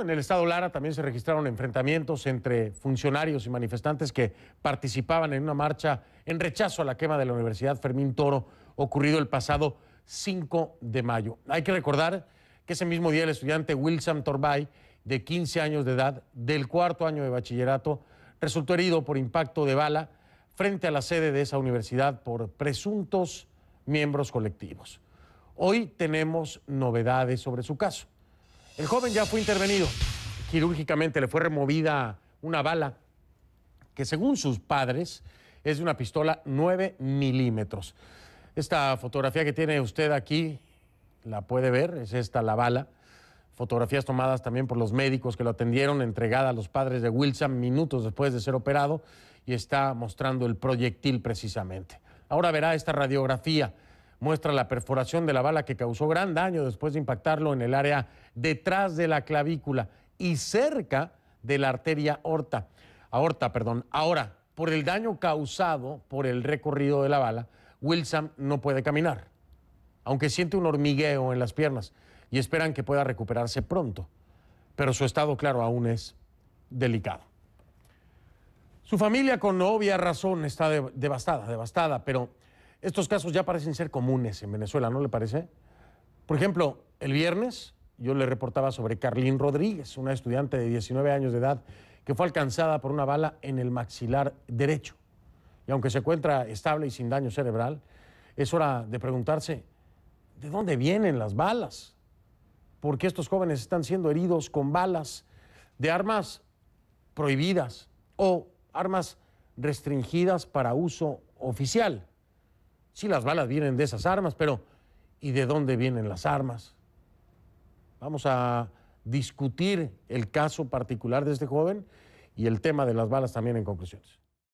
en el estado Lara, también se registraron enfrentamientos entre funcionarios y manifestantes que participaban en una marcha en rechazo a la quema de la Universidad Fermín Toro, ocurrido el pasado 5 de mayo. Hay que recordar que ese mismo día el estudiante Wilson Torbay, de 15 años de edad, del cuarto año de bachillerato, resultó herido por impacto de bala frente a la sede de esa universidad por presuntos miembros colectivos. Hoy tenemos novedades sobre su caso. El joven ya fue intervenido. Quirúrgicamente le fue removida una bala que según sus padres es de una pistola 9 milímetros. Esta fotografía que tiene usted aquí la puede ver, es esta la bala. Fotografías tomadas también por los médicos que lo atendieron, entregada a los padres de Wilson minutos después de ser operado y está mostrando el proyectil precisamente. Ahora verá esta radiografía, muestra la perforación de la bala que causó gran daño después de impactarlo en el área detrás de la clavícula y cerca de la arteria aorta. aorta perdón. Ahora, por el daño causado por el recorrido de la bala, Wilson no puede caminar, aunque siente un hormigueo en las piernas y esperan que pueda recuperarse pronto. Pero su estado, claro, aún es delicado. Su familia, con obvia razón, está devastada, devastada, pero estos casos ya parecen ser comunes en Venezuela, ¿no le parece? Por ejemplo, el viernes yo le reportaba sobre Carlín Rodríguez, una estudiante de 19 años de edad que fue alcanzada por una bala en el maxilar derecho. Y aunque se encuentra estable y sin daño cerebral, es hora de preguntarse, ¿de dónde vienen las balas? Porque estos jóvenes están siendo heridos con balas de armas prohibidas o armas restringidas para uso oficial? Si las balas vienen de esas armas, pero ¿y de dónde vienen las armas? Vamos a discutir el caso particular de este joven y el tema de las balas también en conclusiones.